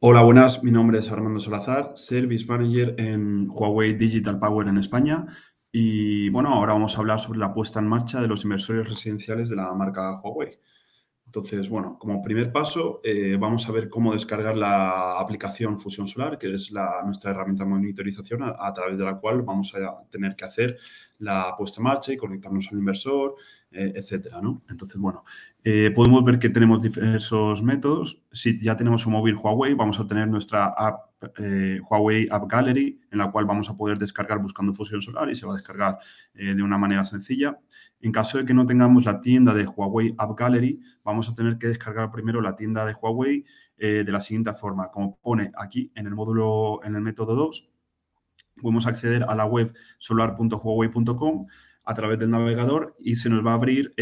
Hola, buenas. Mi nombre es Armando Solazar, Service Manager en Huawei Digital Power en España. Y bueno, ahora vamos a hablar sobre la puesta en marcha de los inversores residenciales de la marca Huawei. Entonces, bueno, como primer paso, eh, vamos a ver cómo descargar la aplicación Fusión Solar, que es nuestra herramienta de monitorización a, través de la cual vamos a tener que hacer la puesta en marcha y conectarnos al inversor, eh, etcétera, Entonces, bueno, eh, podemos ver que tenemos diversos métodos. Si ya tenemos un móvil Huawei, vamos a tener nuestra app eh, huawei App Gallery, en la cual vamos a poder descargar buscando fusión solar y se va a descargar eh, de una manera sencilla. En caso de que no tengamos la tienda de Huawei App Gallery, vamos a tener que descargar primero la tienda de Huawei eh, de la siguiente forma, como pone aquí en el módulo, en el método 2, podemos acceder a la web solar.huawei.com a través del navegador y se nos va a abrir,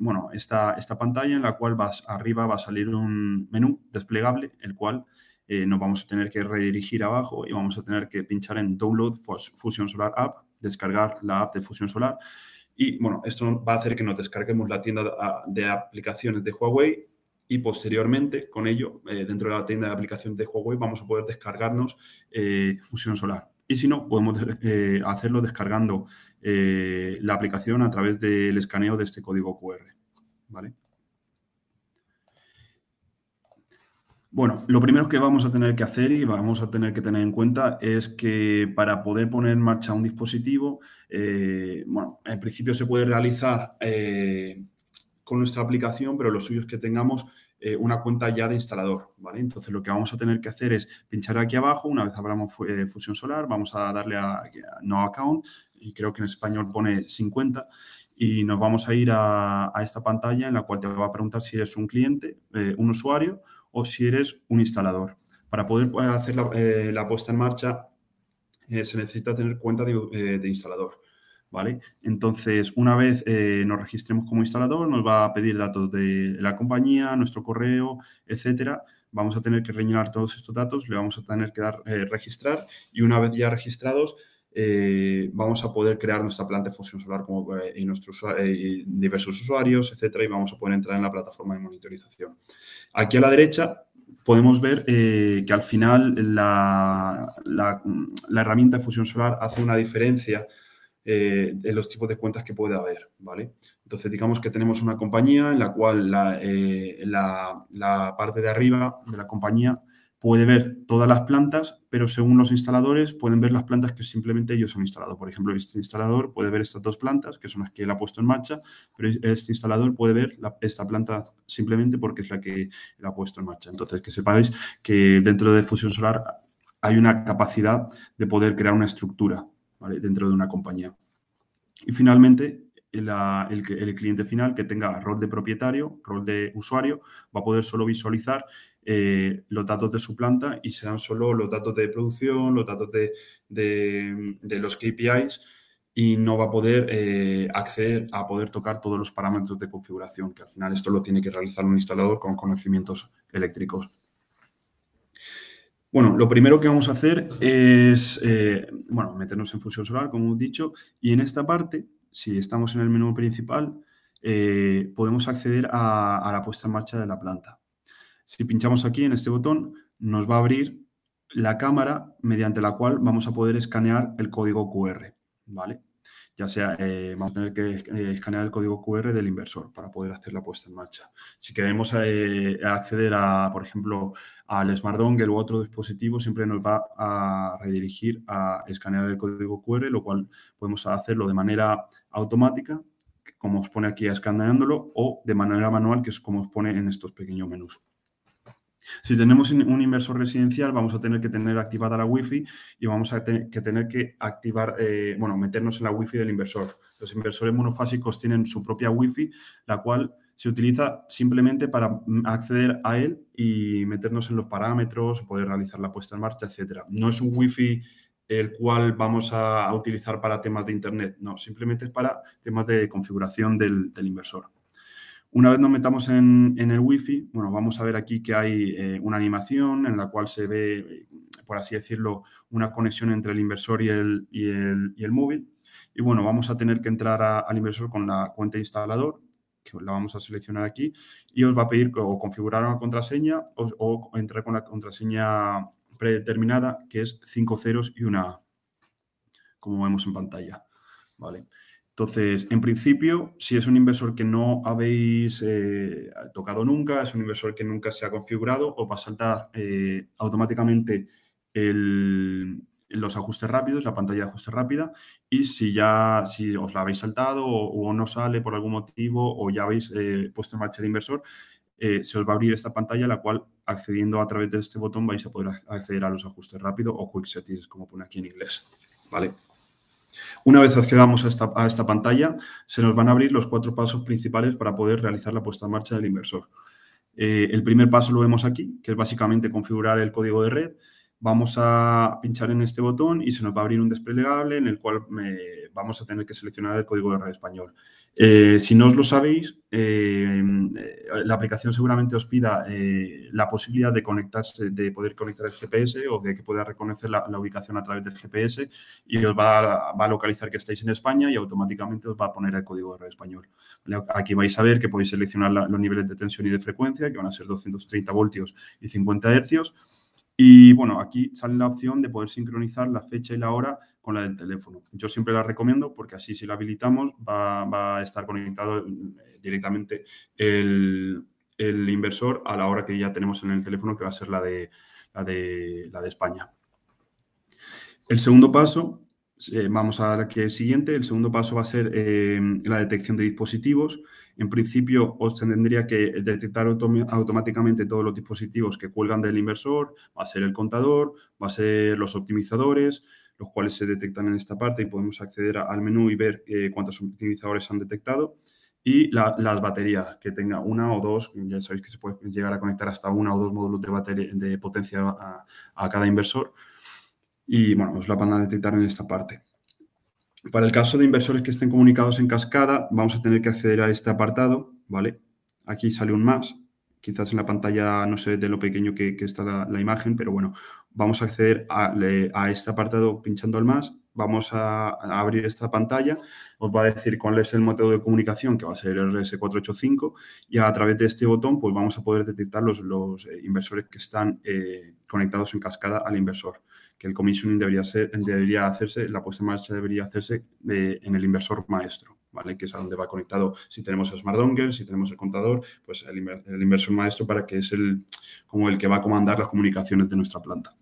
bueno, esta, esta pantalla en la cual vas, arriba va a salir un menú desplegable, el cual eh, nos vamos a tener que redirigir abajo y vamos a tener que pinchar en Download Fusion Solar App, descargar la app de Fusion Solar. Y bueno, esto va a hacer que nos descarguemos la tienda de aplicaciones de Huawei y posteriormente con ello, eh, dentro de la tienda de aplicaciones de Huawei, vamos a poder descargarnos eh, Fusion Solar. Y si no, podemos hacerlo descargando la aplicación a través del escaneo de este código QR. ¿Vale? Bueno, lo primero que vamos a tener que hacer y vamos a tener que tener en cuenta es que para poder poner en marcha un dispositivo, eh, bueno, en principio se puede realizar eh, con nuestra aplicación, pero lo suyo es que tengamos eh, una cuenta ya de instalador, ¿vale? Entonces lo que vamos a tener que hacer es pinchar aquí abajo, una vez abramos Fusión Solar, vamos a darle a, No Account, y creo que en español pone 50, y nos vamos a ir a, esta pantalla en la cual te va a preguntar si eres un cliente, un usuario, o si eres un instalador. Para poder eh, hacer eh, la, puesta en marcha eh, se necesita tener cuenta de, de, instalador. ¿Vale? Entonces, una vez nos registremos como instalador, nos va a pedir datos de la compañía, nuestro correo, etcétera. Vamos a tener que rellenar todos estos datos, le vamos a tener que dar registrar y una vez ya registrados, eh, vamos a poder crear nuestra planta de fusión solar eh, y, nuestros, eh, diversos usuarios, etcétera, y vamos a poder entrar en la plataforma de monitorización. Aquí a la derecha podemos ver que al final la, herramienta de fusión solar hace una diferencia en los tipos de cuentas que puede haber, ¿vale? Entonces, digamos que tenemos una compañía en la cual la, la parte de arriba de la compañía puede ver todas las plantas, pero según los instaladores pueden ver las plantas que simplemente ellos han instalado. Por ejemplo, este instalador puede ver estas dos plantas, que son las que él ha puesto en marcha, pero este instalador puede ver esta planta simplemente porque es la que él ha puesto en marcha. Entonces, que sepáis que dentro de fusión solar hay una capacidad de poder crear una estructura dentro de una compañía. Y finalmente, ah, el, cliente final que tenga rol de propietario, rol de usuario, va a poder solo visualizar eh, los datos de su planta y serán solo los datos de producción, los datos de, los KPIs y no va a poder eh, acceder a poder tocar todos los parámetros de configuración, que al final esto lo tiene que realizar un instalador con conocimientos eléctricos. Bueno, lo primero que vamos a hacer es eh, bueno, meternos en fusión solar, como hemos dicho, y en esta parte, si estamos en el menú principal, podemos acceder a la puesta en marcha de la planta. Si pinchamos aquí en este botón, nos va a abrir la cámara mediante la cual vamos a poder escanear el código QR, ¿vale? Ya sea, eh, vamos a tener que eh, escanear el código QR del inversor para poder hacer la puesta en marcha. Si queremos eh, acceder a, por ejemplo, al Smart Dongle u otro dispositivo, siempre nos va a redirigir a escanear el código QR, lo cual podemos hacerlo de manera automática, como os pone aquí escaneándolo, o de manera manual, que es como os pone en estos pequeños menús. Si tenemos un inversor residencial, vamos a tener que tener activada la Wi-Fi y vamos a tener que, activar, eh, bueno, meternos en la Wi-Fi del inversor. Los inversores monofásicos tienen su propia Wi-Fi, la cual se utiliza simplemente para mm, acceder a él y meternos en los parámetros, poder realizar la puesta en marcha, etcétera. No es un Wi-Fi el cual vamos a utilizar para temas de Internet, no, simplemente es para temas de configuración del inversor. Una vez nos metamos en, el Wi-Fi, bueno, vamos a ver aquí que hay eh, una animación en la cual se ve, eh, por así decirlo, una conexión entre el inversor y el, y el, móvil. Y bueno, vamos a tener que entrar al inversor con la cuenta de instalador, que la vamos a seleccionar aquí, y os va a pedir o configurar una contraseña o, entrar con la contraseña predeterminada, que es cinco ceros y una A, como vemos en pantalla. Vale. Entonces, en principio, si es un inversor que no habéis eh, tocado nunca, es un inversor que nunca se ha configurado, os va a saltar eh, automáticamente los ajustes rápidos, la pantalla de ajuste rápida. Y si ya si os la habéis saltado o, no sale por algún motivo o ya habéis eh, puesto en marcha el inversor, se os va a abrir esta pantalla, la cual accediendo a través de este botón vais a poder acceder a los ajustes rápidos o quick settings, como pone aquí en inglés. ¿Vale? Una vez accedamos a esta, a esta pantalla, se nos van a abrir los cuatro pasos principales para poder realizar la puesta en marcha del inversor. Eh, el primer paso lo vemos aquí, que es básicamente configurar el código de red vamos a pinchar en este botón y se nos va a abrir un desplegable en el cual vamos a tener que seleccionar el código de red español. Eh, si no os lo sabéis, eh, la aplicación seguramente os pida eh, la posibilidad de conectarse, de poder conectar el GPS o de que pueda reconocer la, ubicación a través del GPS y os va a, localizar que estáis en España y automáticamente os va a poner el código de red español. Aquí vais a ver que podéis seleccionar los niveles de tensión y de frecuencia, que van a ser 230 voltios y 50 hercios y bueno, aquí sale la opción de poder sincronizar la fecha y la hora con la del teléfono. Yo siempre la recomiendo porque así si la habilitamos va, a estar conectado eh, directamente el, inversor a la hora que ya tenemos en el teléfono, que va a ser la de, la de, España. El segundo paso, eh, vamos a que el siguiente, el segundo paso va a ser eh, la detección de dispositivos en principio, os tendría que detectar automáticamente todos los dispositivos que cuelgan del inversor, va a ser el contador, va a ser los optimizadores, los cuales se detectan en esta parte y podemos acceder al menú y ver eh, cuántos optimizadores han detectado. Y las baterías, que tenga una o dos, ya sabéis que se puede llegar a conectar hasta una o dos módulos de, batería, de potencia a, a cada inversor. Y bueno, os la van a detectar en esta parte. Para el caso de inversores que estén comunicados en cascada, vamos a tener que acceder a este apartado, ¿vale? Aquí sale un más. Quizás en la pantalla no sé de lo pequeño que, está la, imagen, pero bueno, vamos a acceder a, este apartado pinchando al más. Vamos a, abrir esta pantalla. Os va a decir cuál es el modelo de comunicación, que va a ser el RS485. Y a través de este botón, pues vamos a poder detectar los, eh, inversores que están eh, conectados en cascada al inversor que el commissioning debería, hacerse, la puesta en marcha debería hacerse eh, en el inversor maestro, ¿vale? Que es a donde va conectado, si tenemos el Smart si tenemos el contador, pues el, inversor maestro para que es el, como el que va a comandar las comunicaciones de nuestra planta.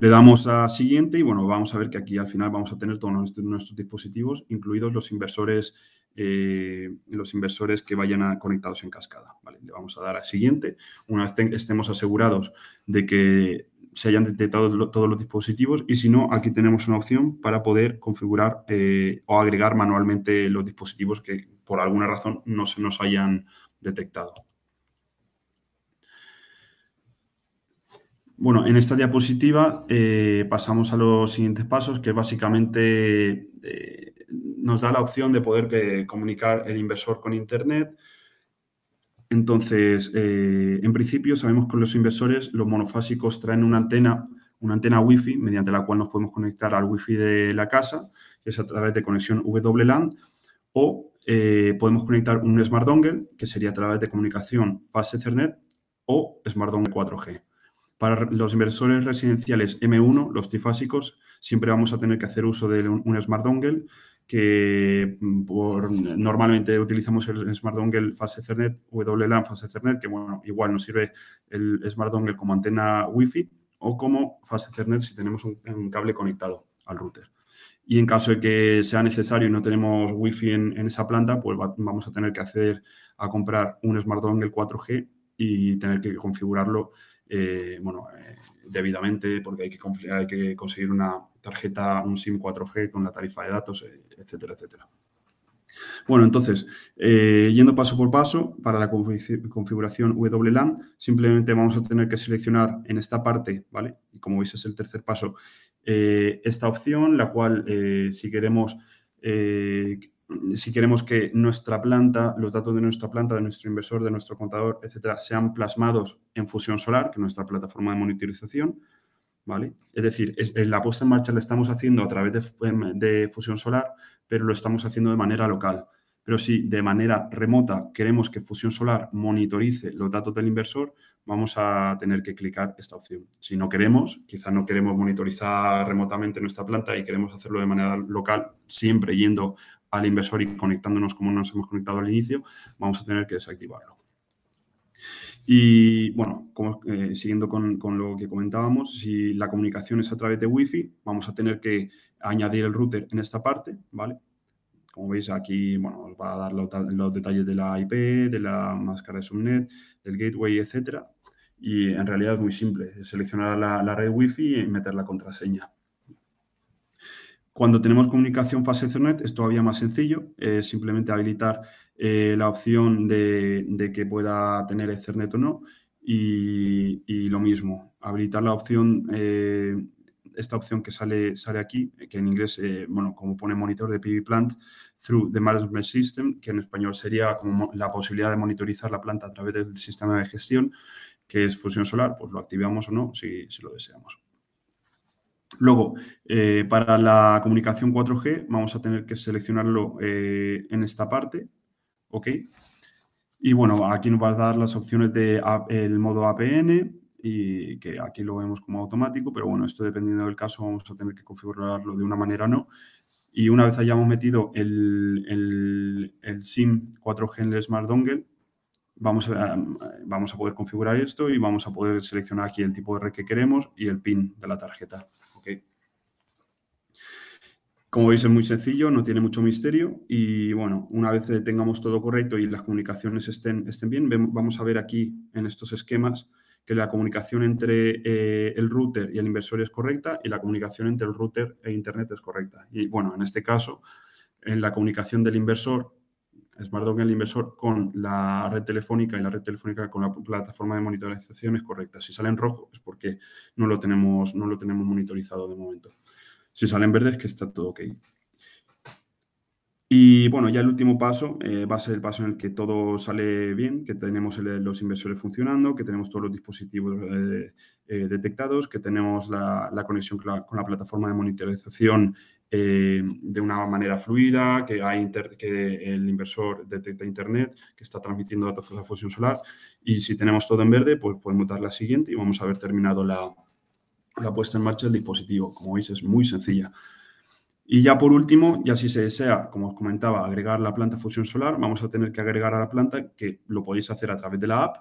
Le damos a siguiente y bueno, vamos a ver que aquí al final vamos a tener todos nuestros, dispositivos, incluidos los inversores, eh, los inversores que vayan a, conectados en cascada. ¿vale? Le vamos a dar a siguiente. Una vez estemos asegurados de que se hayan detectado todos los dispositivos y si no, aquí tenemos una opción para poder configurar eh, o agregar manualmente los dispositivos que por alguna razón no se nos hayan detectado. Bueno, en esta diapositiva eh, pasamos a los siguientes pasos, que básicamente eh, nos da la opción de poder comunicar el inversor con Internet, entonces, eh, en principio sabemos que los inversores, los monofásicos traen una antena, una antena Wi-Fi mediante la cual nos podemos conectar al Wi-Fi de la casa, que es a través de conexión WLAN, o eh, podemos conectar un Smart Dongle, que sería a través de comunicación fase Ethernet o Smart Dongle 4G. Para los inversores residenciales M1, los trifásicos, siempre vamos a tener que hacer uso de un Smart Dongle que mm, normalmente utilizamos el Smart Dongle Fast Ethernet, WLAN fase Ethernet, que bueno, igual nos sirve el Smart Dongle como antena Wi-Fi o como fase Ethernet si tenemos un, cable conectado al router. Y en caso de que sea necesario y no tenemos Wi-Fi en, esa planta, pues vamos a tener que acceder a comprar un Smart Dongle 4G y tener que configurarlo eh, bueno, eh, debidamente porque hay que, hay que conseguir una tarjeta, un SIM 4G con la tarifa de datos, eh, etcétera, etcétera. Bueno, entonces, yendo paso por paso, para la configuración WLAN, simplemente vamos a tener que seleccionar en esta parte, ¿vale? Y como veis es el tercer paso, esta opción, la cual si queremos si queremos que nuestra planta, los datos de nuestra planta, de nuestro inversor, de nuestro contador, etcétera, sean plasmados en Fusión Solar, que es nuestra plataforma de monitorización, ¿vale? Es decir, la puesta en marcha la estamos haciendo a través de, Fusión Solar, pero lo estamos haciendo de manera local. Pero si de manera remota queremos que Fusión Solar monitorice los datos del inversor, vamos a tener que clicar esta opción. Si no queremos, quizás no queremos monitorizar remotamente nuestra planta y queremos hacerlo de manera local, siempre yendo al inversor y conectándonos como nos hemos conectado al inicio, vamos a tener que desactivarlo. Y bueno, eh, siguiendo con, con, lo que comentábamos, si la comunicación es a través de Wi-Fi, vamos a tener que añadir el router en esta parte, ¿vale? Como veis aquí, bueno, os va a dar los, detalles de la IP, de la máscara de subnet, del gateway, etc. Y en realidad es muy simple, seleccionar la, red Wi-Fi y meter la contraseña. Cuando tenemos comunicación fase Ethernet es todavía más sencillo, es simplemente habilitar eh, la opción de, que pueda tener Ethernet o no y, lo mismo, habilitar la opción eh, esta opción que sale, sale aquí, que en inglés, eh, bueno, como pone monitor de PV Plant through the management system, que en español sería como la posibilidad de monitorizar la planta a través del sistema de gestión, que es fusión solar, pues lo activamos o no si, lo deseamos. Luego, eh, para la comunicación 4G vamos a tener que seleccionarlo eh, en esta parte, ¿ok? Y bueno, aquí nos va a dar las opciones de el modo APN, y que aquí lo vemos como automático, pero bueno, esto dependiendo del caso vamos a tener que configurarlo de una manera o no. Y una vez hayamos metido el, el, el SIM 4G en el Smart Dongle, vamos a, vamos a poder configurar esto y vamos a poder seleccionar aquí el tipo de red que queremos y el PIN de la tarjeta. Como veis es muy sencillo, no tiene mucho misterio y bueno, una vez tengamos todo correcto y las comunicaciones estén, estén bien, vamos a ver aquí en estos esquemas que la comunicación entre eh, el router y el inversor es correcta y la comunicación entre el router e Internet es correcta. Y bueno, en este caso, en la comunicación del inversor, es más que el inversor con la red telefónica y la red telefónica con la plataforma de monitorización es correcta. Si sale en rojo es porque no lo tenemos, no lo tenemos monitorizado de momento. Si sale en verde es que está todo ok. Y bueno, ya el último paso eh, va a ser el paso en el que todo sale bien, que tenemos los inversores funcionando, que tenemos todos los dispositivos eh, eh, detectados, que tenemos la, conexión con la, plataforma de monitorización de una manera fluida, que, hay que el inversor detecta Internet, que está transmitiendo datos a fusión solar. Y si tenemos todo en verde, pues podemos dar la siguiente y vamos a haber terminado la, la puesta en marcha del dispositivo. Como veis, es muy sencilla. Y ya por último, ya si se desea, como os comentaba, agregar la planta fusión solar, vamos a tener que agregar a la planta que lo podéis hacer a través de la app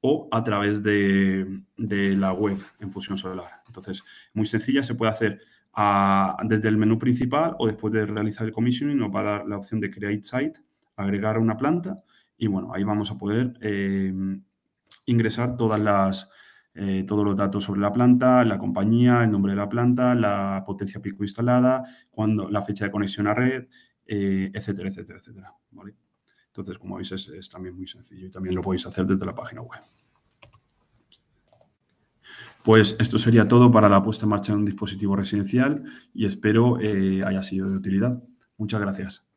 o a través de, la web en fusión solar. Entonces, muy sencilla, se puede hacer desde el menú principal o después de realizar el commissioning, nos va a dar la opción de Create Site, agregar una planta y bueno, ahí vamos a poder eh, ingresar todas las, eh, todos los datos sobre la planta, la compañía, el nombre de la planta, la potencia pico instalada, cuando, la fecha de conexión a red, eh, etcétera, etcétera, etcétera. Entonces, como veis, es, también muy sencillo y también lo podéis hacer desde la página web. Pues esto sería todo para la puesta en marcha de un dispositivo residencial y espero eh, haya sido de utilidad. Muchas gracias.